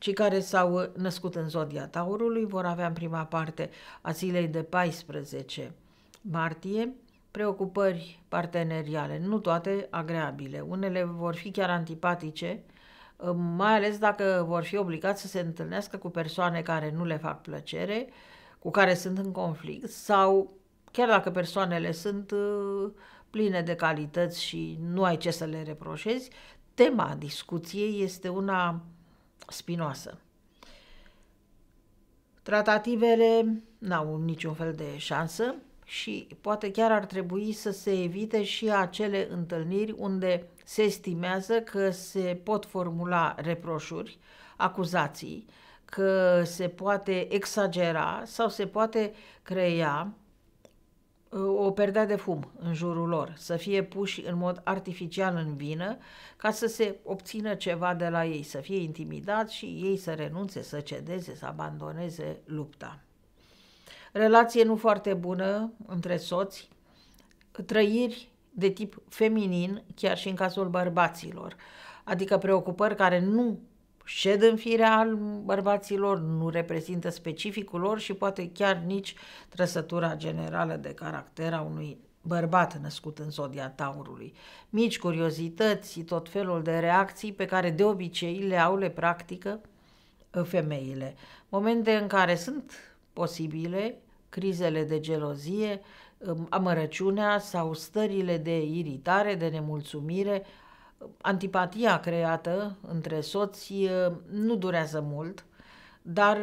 Cei care s-au uh, născut în Zodia Taurului vor avea în prima parte a zilei de 14 martie preocupări parteneriale, nu toate agreabile. Unele vor fi chiar antipatice, uh, mai ales dacă vor fi obligați să se întâlnească cu persoane care nu le fac plăcere, cu care sunt în conflict sau chiar dacă persoanele sunt uh, pline de calități și nu ai ce să le reproșezi, tema discuției este una spinoasă. Tratativele n-au niciun fel de șansă și poate chiar ar trebui să se evite și acele întâlniri unde se estimează că se pot formula reproșuri, acuzații, că se poate exagera sau se poate crea o perdea de fum în jurul lor, să fie puși în mod artificial în vină ca să se obțină ceva de la ei, să fie intimidați și ei să renunțe, să cedeze, să abandoneze lupta. Relație nu foarte bună între soți, trăiri de tip feminin chiar și în cazul bărbaților, adică preocupări care nu șed în fire al bărbaților, nu reprezintă specificul lor și poate chiar nici trăsătura generală de caracter a unui bărbat născut în zodia taurului. Mici curiozități și tot felul de reacții pe care de obicei le au, le practică femeile. Momente în care sunt posibile crizele de gelozie, amărăciunea sau stările de iritare, de nemulțumire antipatia creată între soți nu durează mult, dar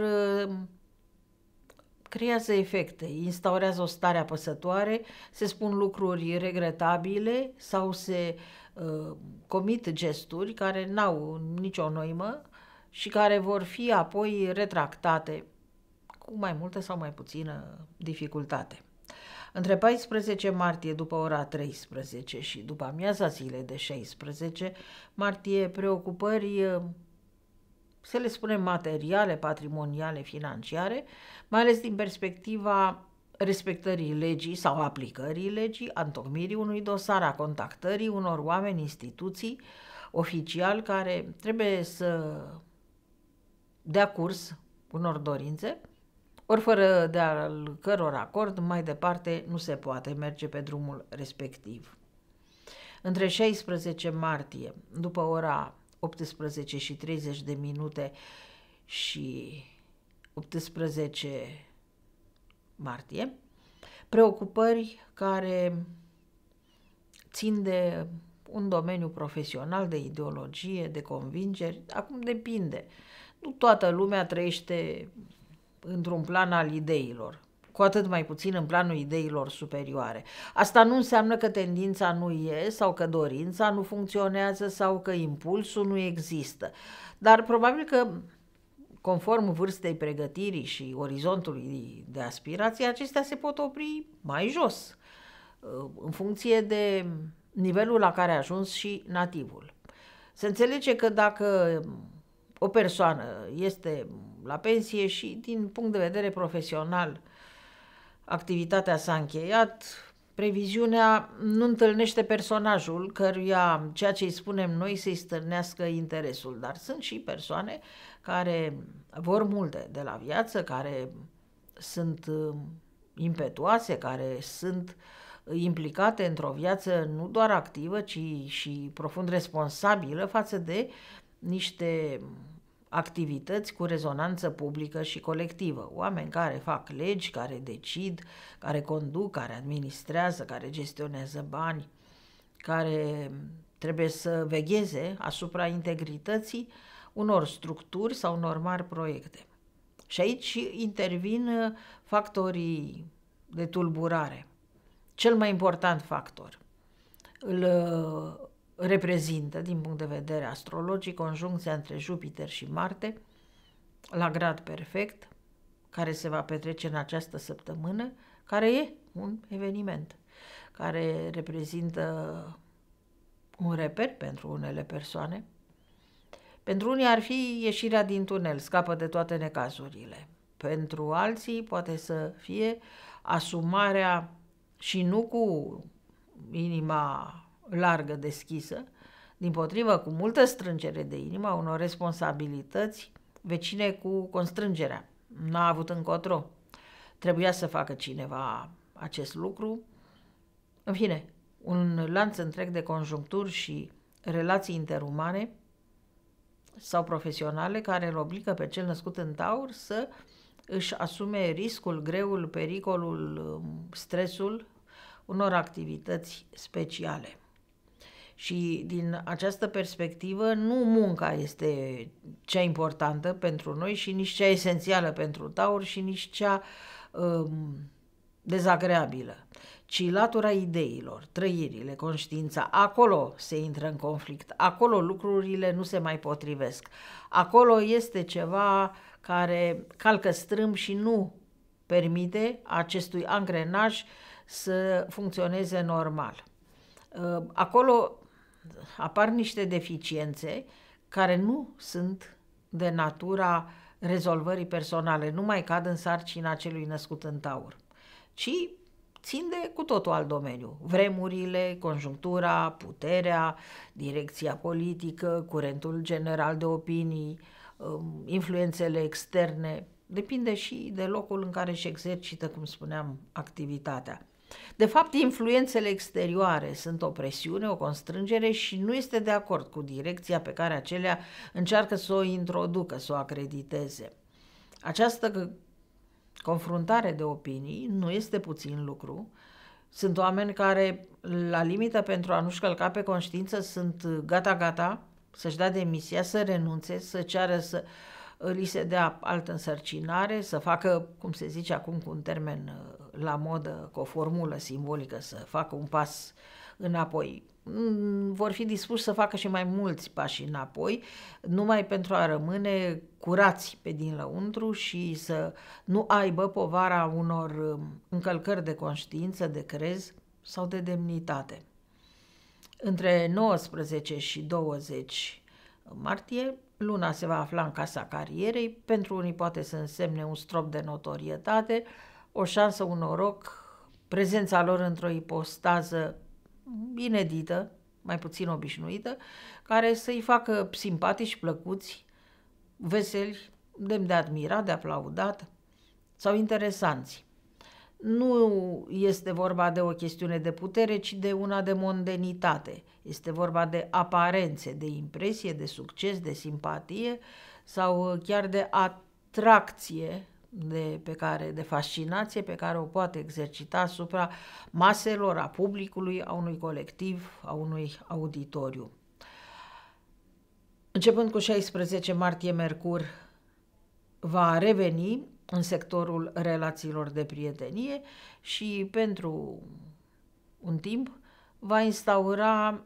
creează efecte, instaurează o stare apăsătoare, se spun lucruri regretabile sau se uh, comit gesturi care n-au nicio noimă și care vor fi apoi retractate cu mai multă sau mai puțină dificultate. Între 14 martie după ora 13 și după amiaza zilei de 16 martie, preocupări uh, să le spunem materiale, patrimoniale, financiare, mai ales din perspectiva respectării legii sau aplicării legii, a întocmirii unui dosar, a contactării unor oameni, instituții, oficial care trebuie să dea curs unor dorințe ori fără de al căror acord mai departe nu se poate merge pe drumul respectiv. Între 16 martie, după ora 18 și 30 de minute și 18 martie, preocupări care țin de un domeniu profesional, de ideologie, de convingeri, acum depinde. Nu toată lumea trăiește într-un plan al ideilor cu atât mai puțin în planul ideilor superioare. Asta nu înseamnă că tendința nu e sau că dorința nu funcționează sau că impulsul nu există. Dar probabil că conform vârstei pregătirii și orizontului de aspirație, acestea se pot opri mai jos, în funcție de nivelul la care a ajuns și nativul. Se înțelege că dacă o persoană este la pensie și din punct de vedere profesional activitatea s-a încheiat, previziunea nu întâlnește personajul căruia ceea ce îi spunem noi să-i stârnească interesul, dar sunt și persoane care vor multe de la viață, care sunt uh, impetuoase, care sunt uh, implicate într-o viață nu doar activă, ci și profund responsabilă față de niște activități cu rezonanță publică și colectivă, oameni care fac legi, care decid, care conduc, care administrează, care gestionează bani, care trebuie să vegheze asupra integrității unor structuri sau unor mari proiecte. Și aici intervin uh, factorii de tulburare. Cel mai important factor îl uh, reprezintă, din punct de vedere astrologic, conjuncția între Jupiter și Marte, la grad perfect, care se va petrece în această săptămână, care e un eveniment, care reprezintă un reper pentru unele persoane. Pentru unii ar fi ieșirea din tunel, scapă de toate necazurile. Pentru alții poate să fie asumarea și nu cu inima largă deschisă, din potrivă cu multă strângere de inimă unor responsabilități vecine cu constrângerea. N-a avut încotro. Trebuia să facă cineva acest lucru. În fine, un lanț întreg de conjuncturi și relații interumane sau profesionale care îl obligă pe cel născut în taur să își asume riscul, greul, pericolul, stresul unor activități speciale. Și din această perspectivă, nu munca este cea importantă pentru noi și nici cea esențială pentru Taur și nici cea um, dezagreabilă, ci latura ideilor, trăirile, conștiința. Acolo se intră în conflict, acolo lucrurile nu se mai potrivesc. Acolo este ceva care calcă strâmb și nu permite acestui angrenaj să funcționeze normal. Uh, acolo apar niște deficiențe care nu sunt de natura rezolvării personale, nu mai cad în sarcina celui născut în taur, ci țin de cu totul alt domeniu. Vremurile, conjunctura, puterea, direcția politică, curentul general de opinii, um, influențele externe, depinde și de locul în care își exercită, cum spuneam, activitatea. De fapt, influențele exterioare sunt o presiune, o constrângere și nu este de acord cu direcția pe care acelea încearcă să o introducă, să o acrediteze. Această confruntare de opinii nu este puțin lucru. Sunt oameni care, la limită pentru a nu-și călca pe conștiință, sunt gata-gata să-și dea demisia, să renunțe, să ceară să li se dea altă însărcinare, să facă, cum se zice acum cu un termen uh, la modă, cu o formulă simbolică, să facă un pas înapoi. Mm, vor fi dispuși să facă și mai mulți pași înapoi, numai pentru a rămâne curați pe din lăuntru și să nu aibă povara unor mm, încălcări de conștiință, de crez sau de demnitate. Între 19 și 20 martie, luna se va afla în casa carierei, pentru unii poate să însemne un strop de notorietate, o șansă, un noroc, prezența lor într-o ipostază inedită, mai puțin obișnuită, care să-i facă simpatici, plăcuți, veseli, demn de admirat, de aplaudat sau interesanți. Nu este vorba de o chestiune de putere, ci de una de mondenitate. Este vorba de aparențe, de impresie, de succes, de simpatie sau chiar de atracție de, pe care, de fascinație pe care o poate exercita asupra maselor, a publicului, a unui colectiv, a unui auditoriu. Începând cu 16 martie, Mercur va reveni în sectorul relațiilor de prietenie și pentru un timp va instaura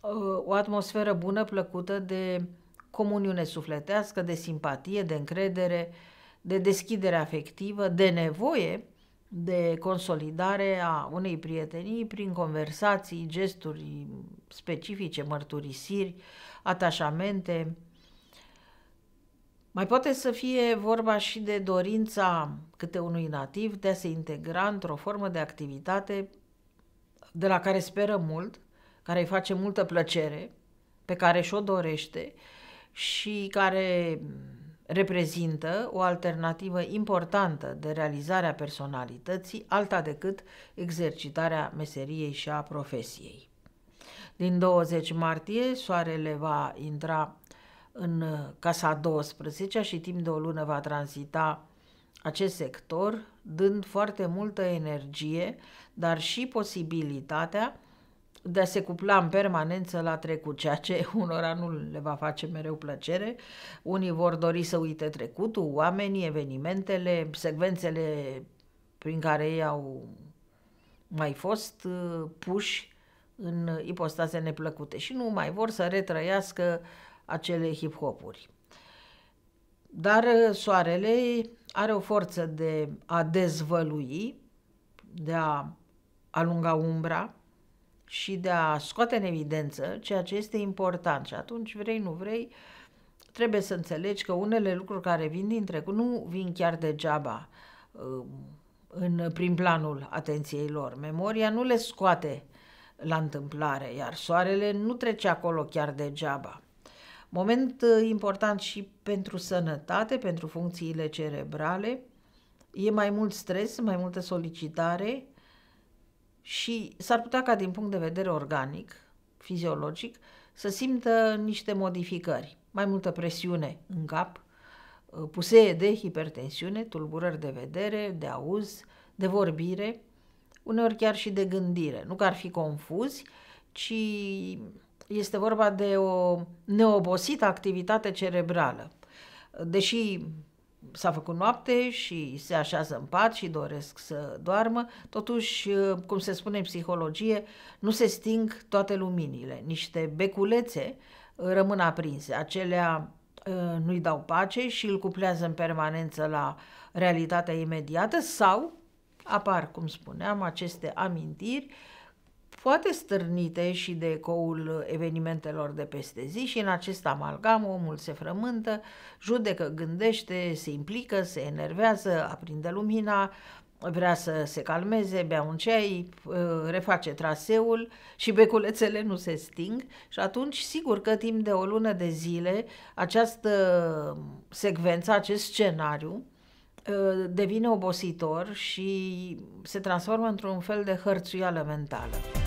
uh, o atmosferă bună, plăcută de comuniune sufletească, de simpatie, de încredere, uh, de deschidere afectivă, de nevoie de consolidare a unei prietenii prin conversații, gesturi specifice, mărturisiri, atașamente. Mai poate să fie vorba și de dorința câte unui nativ de a se integra într-o formă de activitate de la care speră mult, care îi face multă plăcere, pe care și-o dorește și care reprezintă o alternativă importantă de realizare a personalității, alta decât exercitarea meseriei și a profesiei. Din 20 martie, soarele va intra în casa 12 și timp de o lună va transita acest sector, dând foarte multă energie, dar și posibilitatea de a se cupla în permanență la trecut, ceea ce unora nu le va face mereu plăcere. Unii vor dori să uite trecutul, oamenii, evenimentele, secvențele prin care ei au mai fost uh, puși în ipostaze neplăcute și nu mai vor să retrăiască acele hip-hopuri. Dar uh, soarele are o forță de a dezvălui, de a alunga umbra, și de a scoate în evidență ceea ce este important. Și atunci, vrei, nu vrei, trebuie să înțelegi că unele lucruri care vin din trecut nu vin chiar degeaba um, în prim planul atenției lor. Memoria nu le scoate la întâmplare, iar soarele nu trece acolo chiar degeaba. Moment uh, important și pentru sănătate, pentru funcțiile cerebrale. E mai mult stres, mai multă solicitare, și s-ar putea ca din punct de vedere organic, fiziologic, să simtă niște modificări, mai multă presiune în cap, uh, pusee de hipertensiune, tulburări de vedere, de auz, de vorbire, uneori chiar și de gândire. Nu că ar fi confuzi, ci este vorba de o neobosită activitate cerebrală. Deși s-a făcut noapte și se așează în pat și doresc să doarmă, totuși, uh, cum se spune în psihologie, nu se sting toate luminile. Niște beculețe uh, rămân aprinse, acelea uh, nu-i dau pace și îl cuplează în permanență la realitatea imediată sau apar, cum spuneam, aceste amintiri uh, foarte stârnite și de ecoul evenimentelor de peste zi și în acest amalgam omul se frământă, judecă, gândește, se implică, se enervează, aprinde lumina, vrea să se calmeze, bea un ceai, ă, reface traseul și beculețele nu se sting și atunci sigur că timp de o lună de zile această secvență, acest scenariu ă, devine obositor și se transformă într-un fel de hărțuială mentală.